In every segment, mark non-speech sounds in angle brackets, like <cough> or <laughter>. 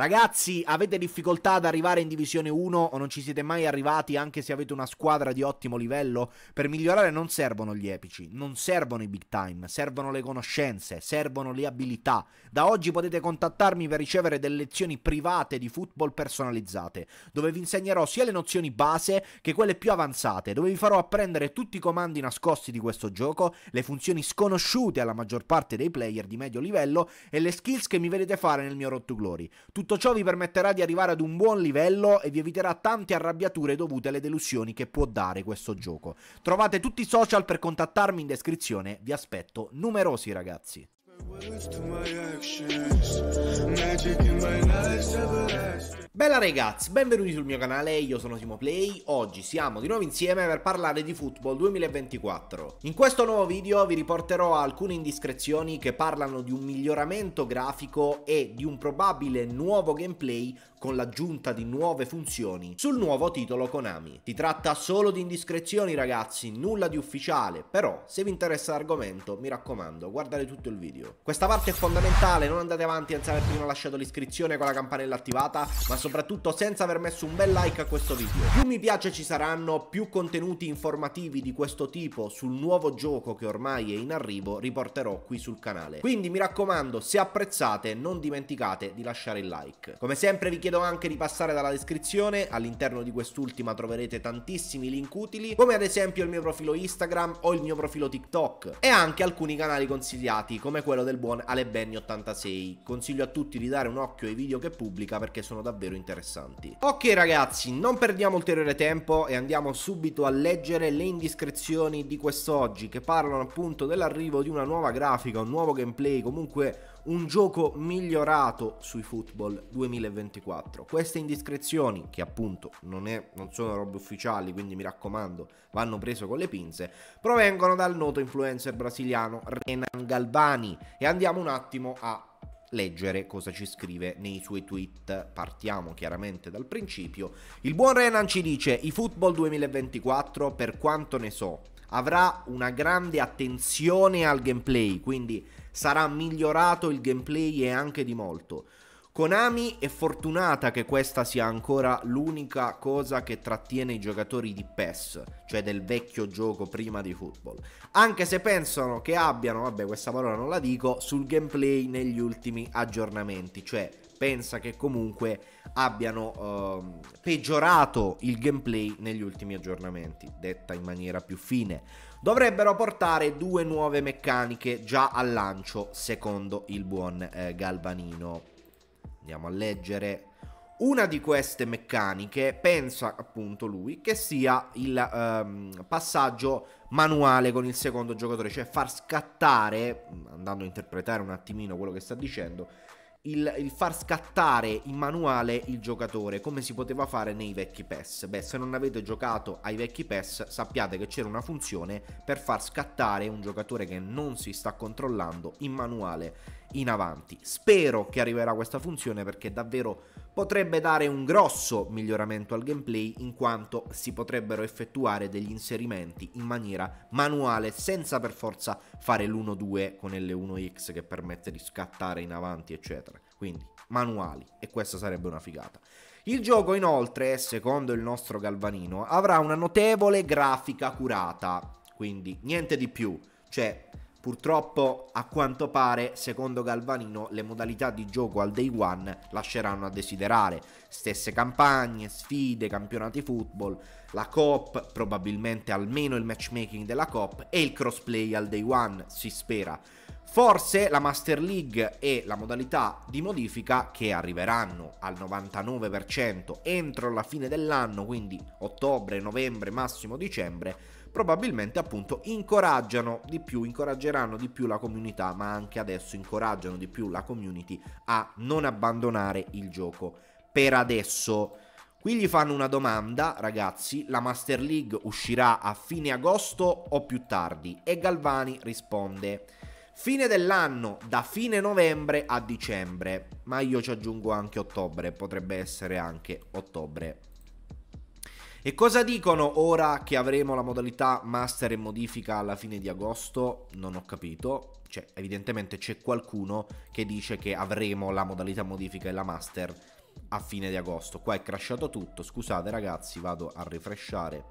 Ragazzi, avete difficoltà ad arrivare in Divisione 1 o non ci siete mai arrivati anche se avete una squadra di ottimo livello? Per migliorare non servono gli epici, non servono i big time, servono le conoscenze, servono le abilità. Da oggi potete contattarmi per ricevere delle lezioni private di football personalizzate, dove vi insegnerò sia le nozioni base che quelle più avanzate, dove vi farò apprendere tutti i comandi nascosti di questo gioco, le funzioni sconosciute alla maggior parte dei player di medio livello e le skills che mi vedete fare nel mio Road to Glory. Tutto tutto ciò vi permetterà di arrivare ad un buon livello e vi eviterà tante arrabbiature dovute alle delusioni che può dare questo gioco. Trovate tutti i social per contattarmi in descrizione, vi aspetto numerosi ragazzi. Bella ragazzi, benvenuti sul mio canale, io sono Timo Play. Oggi siamo di nuovo insieme per parlare di Football 2024. In questo nuovo video vi riporterò alcune indiscrezioni che parlano di un miglioramento grafico e di un probabile nuovo gameplay con l'aggiunta di nuove funzioni sul nuovo titolo Konami. Si tratta solo di indiscrezioni ragazzi, nulla di ufficiale, però se vi interessa l'argomento mi raccomando guardate tutto il video. Questa parte è fondamentale, non andate avanti senza aver prima lasciato l'iscrizione con la campanella attivata, ma soprattutto senza aver messo un bel like a questo video. Più mi piace ci saranno, più contenuti informativi di questo tipo sul nuovo gioco che ormai è in arrivo riporterò qui sul canale. Quindi mi raccomando, se apprezzate non dimenticate di lasciare il like. Come sempre vi chiedo chiedo anche di passare dalla descrizione, all'interno di quest'ultima troverete tantissimi link utili, come ad esempio il mio profilo Instagram o il mio profilo TikTok, e anche alcuni canali consigliati, come quello del buon Alebenni86. Consiglio a tutti di dare un occhio ai video che pubblica perché sono davvero interessanti. Ok ragazzi, non perdiamo ulteriore tempo e andiamo subito a leggere le indiscrezioni di quest'oggi che parlano appunto dell'arrivo di una nuova grafica, un nuovo gameplay, comunque un gioco migliorato sui football 2024. Queste indiscrezioni, che appunto non, è, non sono robe ufficiali, quindi mi raccomando, vanno prese con le pinze, provengono dal noto influencer brasiliano Renan Galbani. E andiamo un attimo a leggere cosa ci scrive nei suoi tweet. Partiamo chiaramente dal principio. Il buon Renan ci dice: I football 2024, per quanto ne so avrà una grande attenzione al gameplay, quindi sarà migliorato il gameplay e anche di molto. Konami è fortunata che questa sia ancora l'unica cosa che trattiene i giocatori di PES, cioè del vecchio gioco prima di football. Anche se pensano che abbiano, vabbè questa parola non la dico, sul gameplay negli ultimi aggiornamenti, cioè pensa che comunque abbiano eh, peggiorato il gameplay negli ultimi aggiornamenti, detta in maniera più fine. Dovrebbero portare due nuove meccaniche già al lancio, secondo il buon eh, Galvanino. Andiamo a leggere. Una di queste meccaniche pensa appunto lui che sia il ehm, passaggio manuale con il secondo giocatore, cioè far scattare, andando a interpretare un attimino quello che sta dicendo, il, il, far scattare in manuale il giocatore come si poteva fare nei vecchi PES. Beh, se non avete giocato ai vecchi PES sappiate che c'era una funzione per far scattare un giocatore che non si sta controllando in manuale in avanti. Spero che arriverà questa funzione perché davvero potrebbe dare un grosso miglioramento al gameplay in quanto si potrebbero effettuare degli inserimenti in maniera manuale senza per forza fare l'1-2 con L1X che permette di scattare in avanti eccetera. Quindi manuali e questa sarebbe una figata. Il gioco inoltre, secondo il nostro Galvanino, avrà una notevole grafica curata, quindi niente di più, cioè Purtroppo, a quanto pare, secondo Galvanino, le modalità di gioco al day one lasceranno a desiderare. Stesse campagne, sfide, campionati football, la COP, probabilmente almeno il matchmaking della COP e il crossplay al day one, si spera. Forse la Master League e la modalità di modifica che arriveranno al 99% entro la fine dell'anno, quindi ottobre, novembre, massimo dicembre, probabilmente appunto incoraggiano di più, incoraggeranno di più la comunità, ma anche adesso incoraggiano di più la community a non abbandonare il gioco. Per adesso... Qui gli fanno una domanda, ragazzi, la Master League uscirà a fine agosto o più tardi? E Galvani risponde, fine dell'anno, da fine novembre a dicembre, ma io ci aggiungo anche ottobre, potrebbe essere anche ottobre. E cosa dicono ora che avremo la modalità master e modifica alla fine di agosto? Non ho capito. Cioè, evidentemente c'è qualcuno che dice che avremo la modalità modifica e la master a fine di agosto. Qua è crashato tutto, scusate ragazzi, vado a refreshare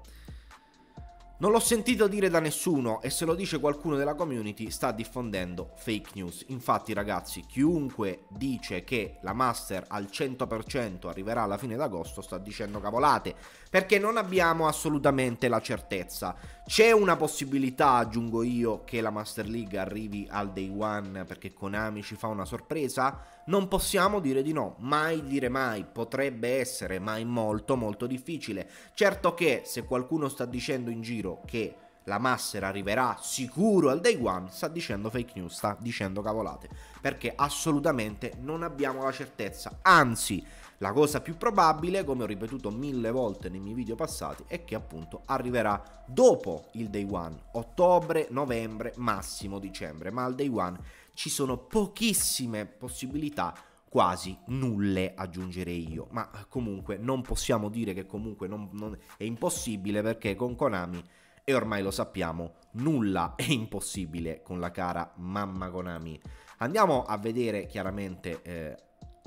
non l'ho sentito dire da nessuno e se lo dice qualcuno della community sta diffondendo fake news. Infatti ragazzi, chiunque dice che la master al 100% arriverà alla fine d'agosto sta dicendo cavolate, perché non abbiamo assolutamente la certezza. C'è una possibilità, aggiungo io, che la Master League arrivi al day one perché Konami ci fa una sorpresa? non possiamo dire di no, mai dire mai, potrebbe essere, ma è molto molto difficile. Certo che se qualcuno sta dicendo in giro che la Masser arriverà sicuro al day one, sta dicendo fake news, sta dicendo cavolate, perché assolutamente non abbiamo la certezza, anzi la cosa più probabile, come ho ripetuto mille volte nei miei video passati, è che appunto arriverà dopo il day one, ottobre, novembre, massimo dicembre, ma al day one ci sono pochissime possibilità quasi nulle aggiungerei io ma eh, comunque non possiamo dire che comunque non, non è impossibile perché con Konami e ormai lo sappiamo nulla è impossibile con la cara mamma Konami andiamo a vedere chiaramente eh,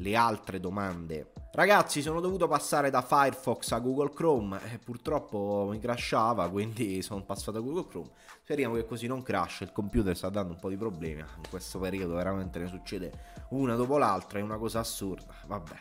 le altre domande. Ragazzi, sono dovuto passare da Firefox a Google Chrome e eh, purtroppo mi crashava, quindi <laughs> sono passato a Google Chrome. Speriamo che così non crash, il computer sta dando un po' di problemi, in questo periodo veramente ne succede una dopo l'altra, è una cosa assurda, vabbè.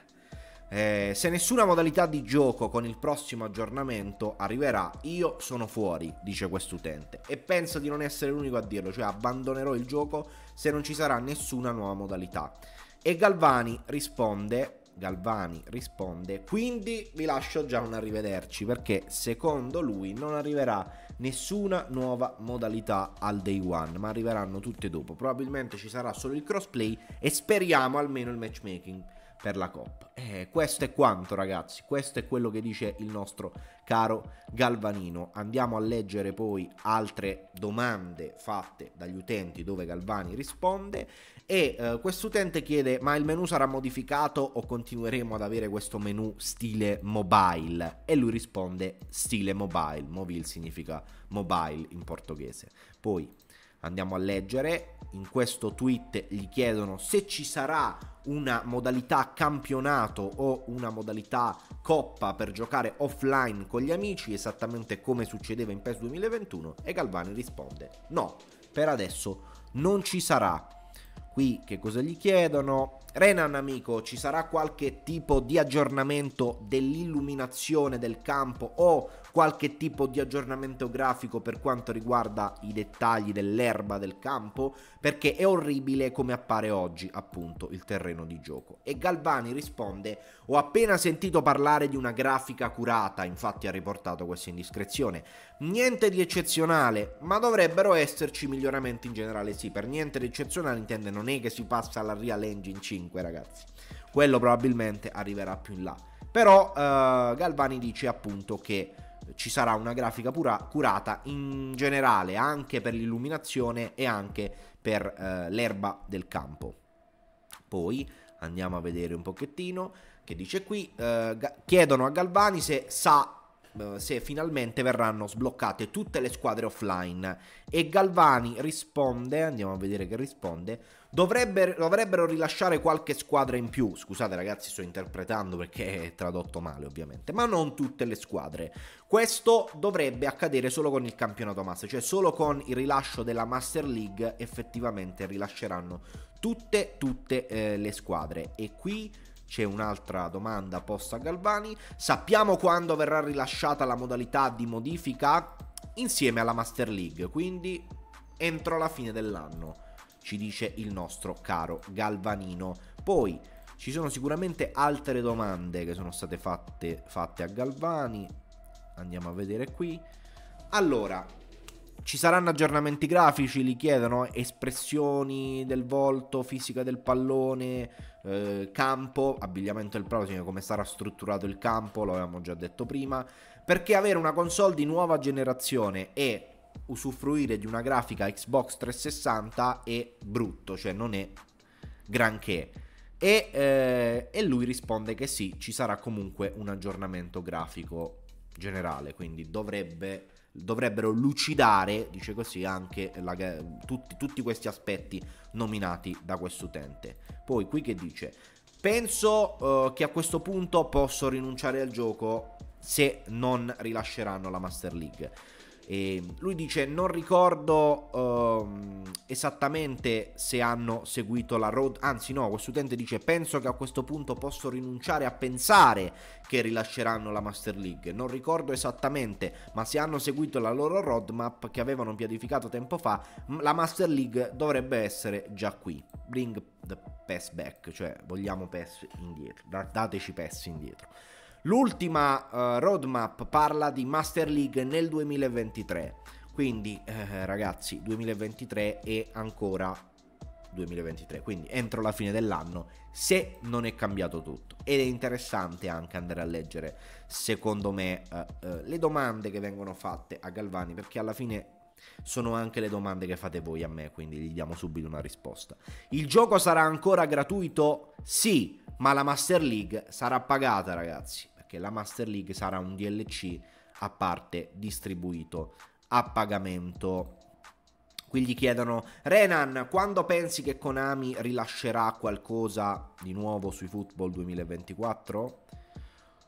Eh, se nessuna modalità di gioco con il prossimo aggiornamento arriverà, io sono fuori, dice quest'utente. E penso di non essere l'unico a dirlo, cioè abbandonerò il gioco se non ci sarà nessuna nuova modalità. E Galvani risponde, Galvani risponde, quindi vi lascio già un arrivederci perché secondo lui non arriverà nessuna nuova modalità al day one, ma arriveranno tutte dopo. Probabilmente ci sarà solo il crossplay e speriamo almeno il matchmaking per la Coppa. Eh, questo è quanto ragazzi, questo è quello che dice il nostro caro Galvanino. Andiamo a leggere poi altre domande fatte dagli utenti dove Galvani risponde e eh, quest'utente chiede ma il menu sarà modificato o continueremo ad avere questo menu stile mobile? E lui risponde stile mobile, mobile significa mobile in portoghese. Poi Andiamo a leggere. In questo tweet gli chiedono se ci sarà una modalità campionato o una modalità coppa per giocare offline con gli amici, esattamente come succedeva in PES 2021, e Galvani risponde no, per adesso non ci sarà. Qui che cosa gli chiedono? Renan amico, ci sarà qualche tipo di aggiornamento dell'illuminazione del campo o qualche tipo di aggiornamento grafico per quanto riguarda i dettagli dell'erba del campo? Perché è orribile come appare oggi appunto il terreno di gioco. E Galvani risponde, ho appena sentito parlare di una grafica curata, infatti ha riportato questa indiscrezione. Niente di eccezionale, ma dovrebbero esserci miglioramenti in generale, sì, per niente di eccezionale intende non è che si passa alla Real Engine 5 5 ragazzi. Quello probabilmente arriverà più in là. Però eh, Galvani dice appunto che ci sarà una grafica pura, curata in generale anche per l'illuminazione e anche per eh, l'erba del campo. Poi andiamo a vedere un pochettino che dice qui, eh, chiedono a Galvani se sa eh, se finalmente verranno sbloccate tutte le squadre offline. E Galvani risponde, andiamo a vedere che risponde, dovrebbero, dovrebbero rilasciare qualche squadra in più, scusate ragazzi sto interpretando perché è tradotto male ovviamente, ma non tutte le squadre. Questo dovrebbe accadere solo con il campionato Master, cioè solo con il rilascio della Master League effettivamente rilasceranno tutte, tutte eh, le squadre. E qui c'è un'altra domanda posta a Galvani. Sappiamo quando verrà rilasciata la modalità di modifica insieme alla Master League, quindi entro la fine dell'anno, ci dice il nostro caro Galvanino. Poi ci sono sicuramente altre domande che sono state fatte, fatte a Galvani. Andiamo a vedere qui. Allora, ci saranno aggiornamenti grafici, li chiedono, espressioni del volto, fisica del pallone, eh, campo, abbigliamento del prossimo, come sarà strutturato il campo, lo avevamo già detto prima, perché avere una console di nuova generazione e usufruire di una grafica Xbox 360 è brutto, cioè non è granché. E, eh, e, lui risponde che sì, ci sarà comunque un aggiornamento grafico generale, quindi dovrebbe dovrebbero lucidare, dice così, anche la, tutti, tutti questi aspetti nominati da questo utente. Poi qui che dice, penso eh, che a questo punto posso rinunciare al gioco se non rilasceranno la Master League. E lui dice: Non ricordo um, esattamente se hanno seguito la road. Anzi, no, questo utente dice: Penso che a questo punto posso rinunciare a pensare che rilasceranno la Master League. Non ricordo esattamente, ma se hanno seguito la loro roadmap che avevano pianificato tempo fa, la Master League dovrebbe essere già qui. Bring the PES back, cioè vogliamo PES indietro. Dateci PES indietro. L'ultima eh, roadmap parla di Master League nel 2023. Quindi, eh, ragazzi, 2023 e ancora 2023, quindi entro la fine dell'anno, se non è cambiato tutto. Ed è interessante anche andare a leggere, secondo me, eh, eh, le domande che vengono fatte a Galvani, perché alla fine sono anche le domande che fate voi a me, quindi gli diamo subito una risposta. Il gioco sarà ancora gratuito? Sì, ma la Master League sarà pagata, ragazzi che la Master League sarà un DLC a parte distribuito a pagamento. Qui gli chiedono, Renan, quando pensi che Konami rilascerà qualcosa di nuovo sui Football 2024?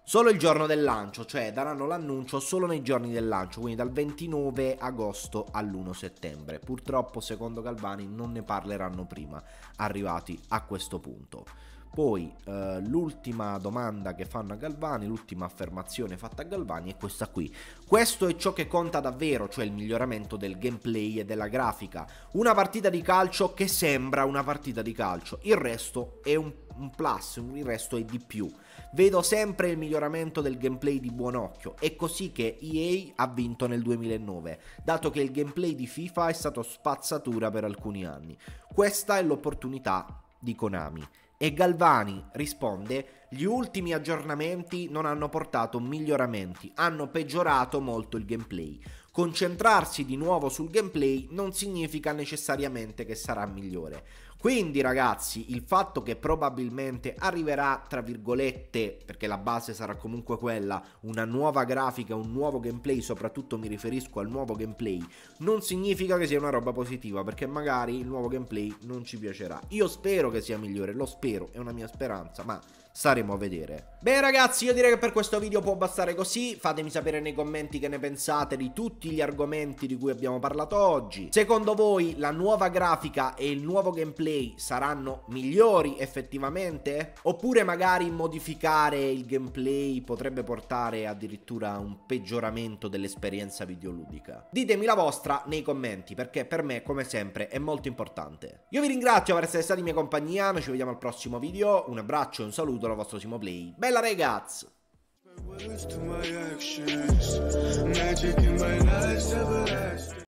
Solo il giorno del lancio, cioè daranno l'annuncio solo nei giorni del lancio, quindi dal 29 agosto all'1 settembre. Purtroppo, secondo Galvani, non ne parleranno prima, arrivati a questo punto. Poi eh, l'ultima domanda che fanno a Galvani, l'ultima affermazione fatta a Galvani è questa qui. Questo è ciò che conta davvero, cioè il miglioramento del gameplay e della grafica. Una partita di calcio che sembra una partita di calcio, il resto è un, un plus, il resto è di più. Vedo sempre il miglioramento del gameplay di buon occhio, è così che EA ha vinto nel 2009, dato che il gameplay di FIFA è stato spazzatura per alcuni anni. Questa è l'opportunità di Konami e Galvani risponde: Gli ultimi aggiornamenti non hanno portato miglioramenti, hanno peggiorato molto il gameplay. Concentrarsi di nuovo sul gameplay non significa necessariamente che sarà migliore. Quindi ragazzi, il fatto che probabilmente arriverà, tra virgolette, perché la base sarà comunque quella, una nuova grafica, un nuovo gameplay, soprattutto mi riferisco al nuovo gameplay, non significa che sia una roba positiva, perché magari il nuovo gameplay non ci piacerà. Io spero che sia migliore, lo spero, è una mia speranza, ma staremo a vedere. Beh ragazzi io direi che per questo video può bastare così, fatemi sapere nei commenti che ne pensate di tutti gli argomenti di cui abbiamo parlato oggi. Secondo voi la nuova grafica e il nuovo gameplay saranno migliori effettivamente? Oppure magari modificare il gameplay potrebbe portare addirittura a un peggioramento dell'esperienza videoludica? Ditemi la vostra nei commenti perché per me come sempre è molto importante. Io vi ringrazio per essere stati in mia compagnia, noi ci vediamo al prossimo video, un abbraccio, un saluto benvenuto al vostro Simo Play. Bella ragazzi!